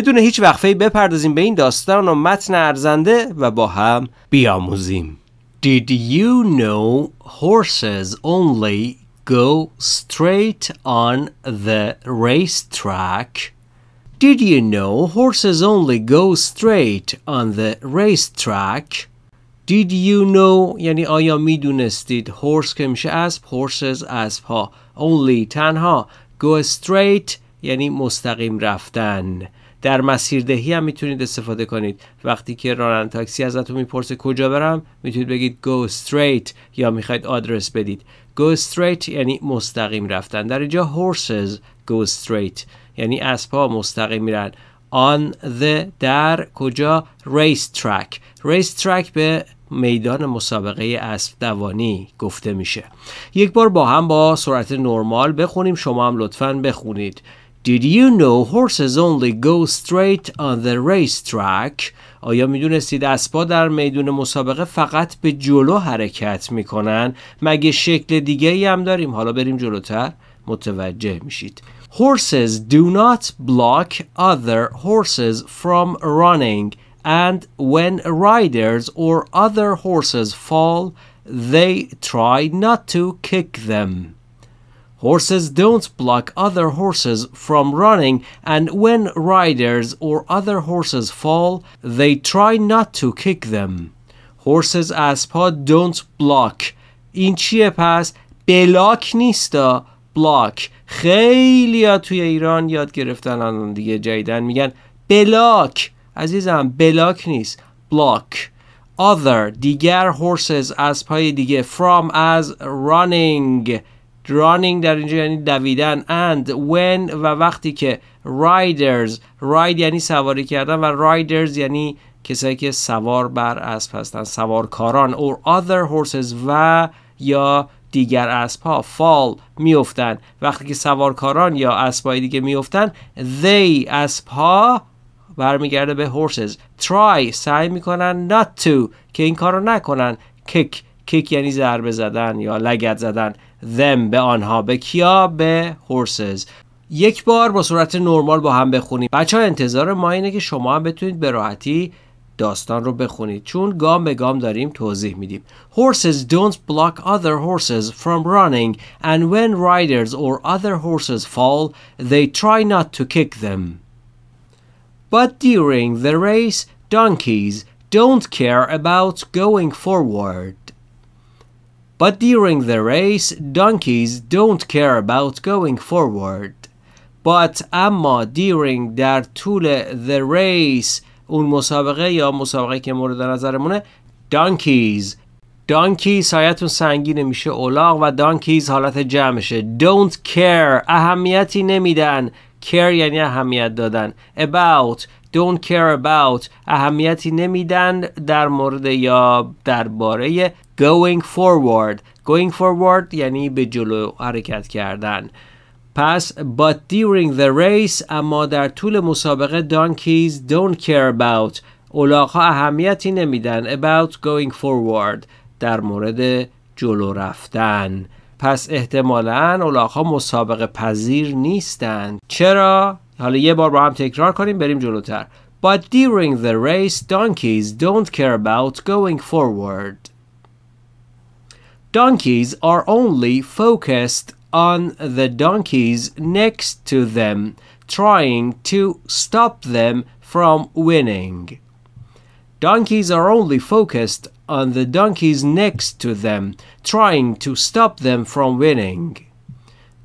بدون هیچ وقفه بپردازیم به این داستان و متن ارزنده و با هم بیاموزیم Did you know horses only go straight on the racetrack? Did you know horses only go straight on the racetrack? Did you know یعنی آیا میدونستید هورس که میشه اسب horses اسب ها only تنها go straight یعنی مستقیم رفتن در مسیردهی هم میتونید استفاده کنید وقتی که راننده تاکسی ازتون میپرسه کجا برم میتونید بگید go straight یا میخواید آدرس بدید go straight یعنی مستقیم رفتن در اینجا horses go straight یعنی اسبها مستقیم میرن on the در کجا race track race track به میدان مسابقه اسب دوانی گفته میشه یک بار با هم با سرعت نرمال بخونیم شما هم لطفا بخونید Did you know horses only go straight on the racetrack? آیا میدونستید اسبا در میدون مسابقه فقط به جلو حرکت میکنن؟ مگه شکل دیگه ای هم داریم؟ حالا بریم جلوتر متوجه میشید. Horses do not block other horses from running and when riders or other horses fall they try not to kick them. Horses don't block other horses from running and when riders or other horses fall, they try not to kick them. Horses as pod don't block. این چیه پس؟ بلاک نیستا بلاک خیلی ها توی ایران یاد گرفتن الان دیگه جیدن میگن بلاک عزیزم بلاک نیست بلاک other دیگر horses اسبهای دیگه from as running running در اینجا یعنی دویدن and when و وقتی که riders ride یعنی سواری کردن و riders یعنی کسایی که سوار بر اسب هستند سوارکاران or other horses و یا دیگر اسب ها fall میافتند وقتی که سوارکاران یا های دیگه میافتند they اسب ها برمیگرده به horses try سعی میکنن not to که این کارو نکنن kick kick یعنی ضربه زدن یا لگت زدن them به آنها به کیا به horses یک بار با صورت نرمال با هم بخونیم بچه ها انتظار ما اینه که شما هم بتونید به راحتی داستان رو بخونید چون گام به گام داریم توضیح میدیم Horses don't block other horses from running and when riders or other horses fall they try not to kick them But during the race donkeys don't care about going forward But during the race, donkeys don't care about going forward. But اما during در طول the race اون مسابقه یا مسابقه که مورد نظرمونه donkeys دانکی سایتون سنگینه میشه اولاغ و دانکیز حالت جمعشه don't care اهمیتی نمیدن care یعنی اهمیت دادن about don't care about اهمیتی نمیدن در مورد یا درباره going forward going forward یعنی به جلو حرکت کردن پس but during the race اما در طول مسابقه donkeys don't care about اولاغ اهمیتی نمیدن about going forward در مورد جلو رفتن پس احتمالاً اولاغ مسابقه پذیر نیستند چرا؟ حالا یه بار با هم تکرار کنیم بریم جلوتر But during the race donkeys don't care about going forward Donkeys are only focused on the donkeys next to them trying to stop them from winning. Donkeys are only focused on the donkeys next to them, trying to stop them from winning.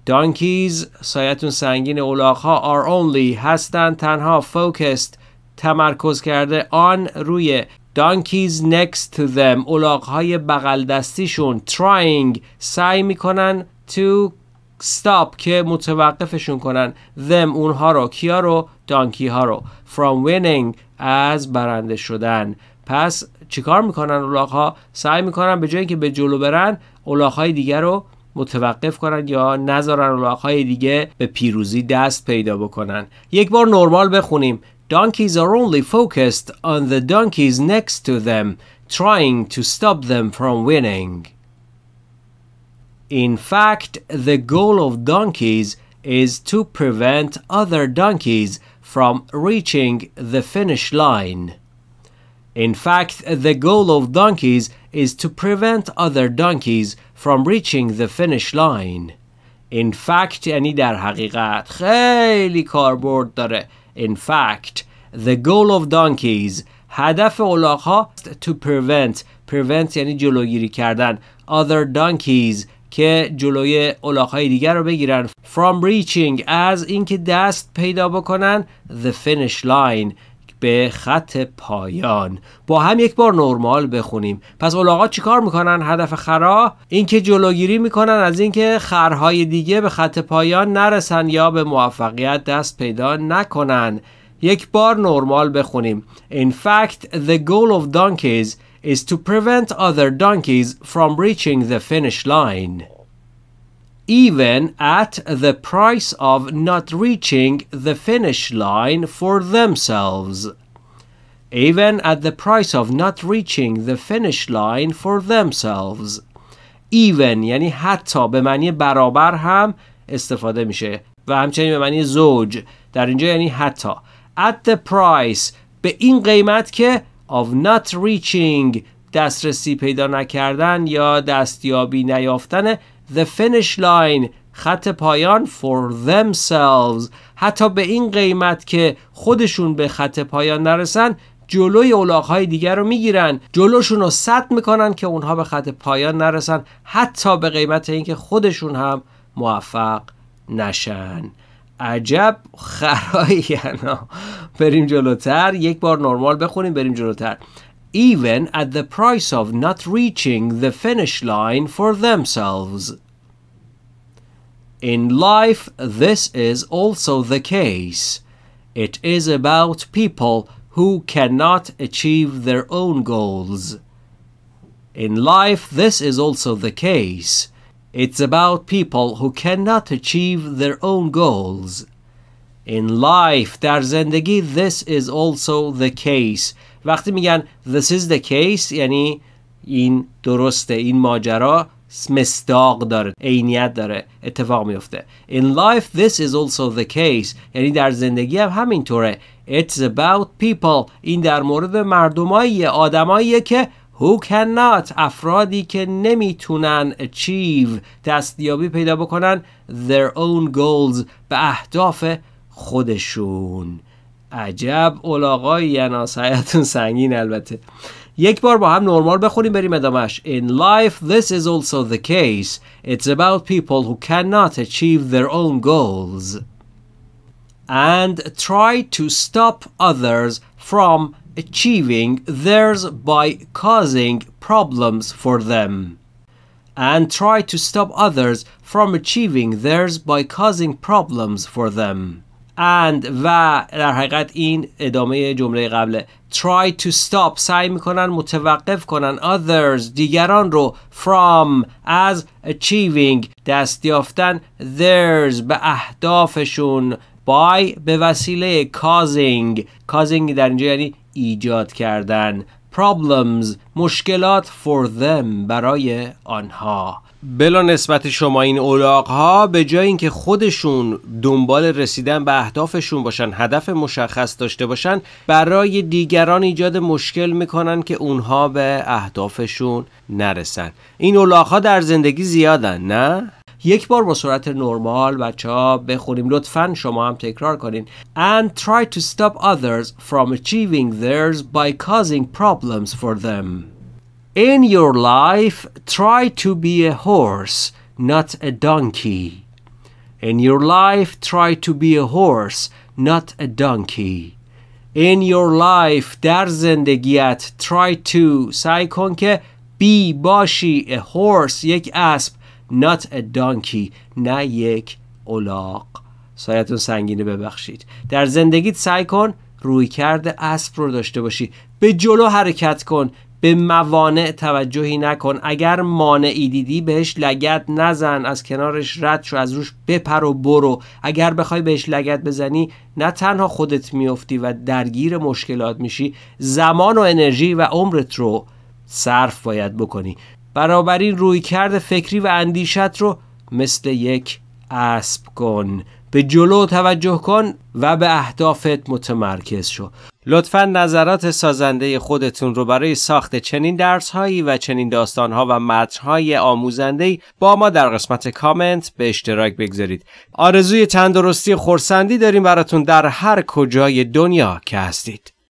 دانکیز سایتون سنگین اولاغ ها are only هستند تنها focused تمرکز کرده آن روی دانکیز next to them اولاغ های بغل دستیشون trying سعی میکنن تو stop که متوقفشون کنن them اونها رو کیا رو دانکی ها رو from winning از برنده شدن پس چیکار میکنن اولاغ ها سعی میکنن به جای اینکه به جلو برن اولاغ های دیگر رو متوقف کنن یا نذارن های دیگه به پیروزی دست پیدا بکنن یک بار نرمال بخونیم Donkeys are only focused on the donkeys next to them trying to stop them from winning. In fact, the goal of donkeys is to prevent other donkeys from reaching the finish line. In fact, the goal of donkeys is to prevent other donkeys from reaching the finish line. In fact یعنی در حقیقت خیلی کاربرد داره. In fact, the goal of donkeys هدف اولاغ to prevent prevent یعنی جلوگیری کردن other donkeys که جلوی اولاغ دیگر رو بگیرن from reaching از اینکه دست پیدا بکنن the finish line به خط پایان با هم یک بار نرمال بخونیم پس الاغا چیکار میکنن هدف خرا اینکه جلوگیری میکنن از اینکه خرهای دیگه به خط پایان نرسن یا به موفقیت دست پیدا نکنن یک بار نرمال بخونیم In fact the goal of donkeys is to prevent other donkeys from reaching the finish line even at the price of not reaching the finish line for themselves. Even at the price of not reaching the finish line for themselves. Even یعنی حتی به معنی برابر هم استفاده میشه و همچنین به معنی زوج در اینجا یعنی حتی at the price به این قیمت که of not reaching دسترسی پیدا نکردن یا دستیابی نیافتن the finish line خط پایان for themselves حتی به این قیمت که خودشون به خط پایان نرسن جلوی های دیگر رو میگیرن جلوشون رو سد میکنن که اونها به خط پایان نرسن حتی به قیمت اینکه خودشون هم موفق نشن عجب خرایی بریم جلوتر یک بار نرمال بخونیم بریم جلوتر even at the price of not reaching the finish line for themselves. In life, this is also the case. It is about people who cannot achieve their own goals. In life, this is also the case. It's about people who cannot achieve their own goals. In life, در زندگی, this is also the case. وقتی میگن this is the case یعنی این درسته این ماجرا مصداق داره عینیت داره اتفاق میفته in life this is also the case یعنی در زندگی هم همینطوره it's about people این در مورد مردمایی آدمایی که who cannot افرادی که نمیتونن achieve دستیابی پیدا بکنن their own goals به اهداف خودشون عجب اولاقای ینا سنگین البته یک بار با هم نرمال بخونیم بریم ادامهش In life this is also the case It's about people who cannot achieve their own goals And try to stop others from achieving theirs by causing problems for them and try to stop others from achieving theirs by causing problems for them. and و در حقیقت این ادامه جمله قبله try to stop سعی میکنن متوقف کنن others دیگران رو from از achieving دستیافتن یافتن theirs به اهدافشون by به وسیله causing causing در اینجا یعنی ایجاد کردن problems مشکلات for them برای آنها بلا نسبت شما این اولاق ها به جای اینکه خودشون دنبال رسیدن به اهدافشون باشن هدف مشخص داشته باشن برای دیگران ایجاد مشکل میکنن که اونها به اهدافشون نرسن این اولاق ها در زندگی زیادن نه؟ یک بار با سرعت نرمال بچه ها بخونیم لطفا شما هم تکرار کنین and try to stop others from achieving theirs by causing problems for them In your life, try to be a horse, not a donkey. In your life, try to be a horse, not a donkey. In your life, در زندگیت try to سعی کن که be باشی a horse یک اسب not a donkey نه یک الاغ سایتون سنگینه ببخشید در زندگیت سعی کن روی کرده اسب رو داشته باشی به جلو حرکت کن به موانع توجهی نکن اگر مانعی دیدی بهش لگت نزن از کنارش رد شو از روش بپر و برو اگر بخوای بهش لگت بزنی نه تنها خودت میفتی و درگیر مشکلات میشی زمان و انرژی و عمرت رو صرف باید بکنی برابر این روی کرد فکری و اندیشت رو مثل یک اسب کن به جلو توجه کن و به اهدافت متمرکز شو لطفا نظرات سازنده خودتون رو برای ساخت چنین درس هایی و چنین داستان ها و های آموزنده با ما در قسمت کامنت به اشتراک بگذارید آرزوی تندرستی خورسندی داریم براتون در هر کجای دنیا که هستید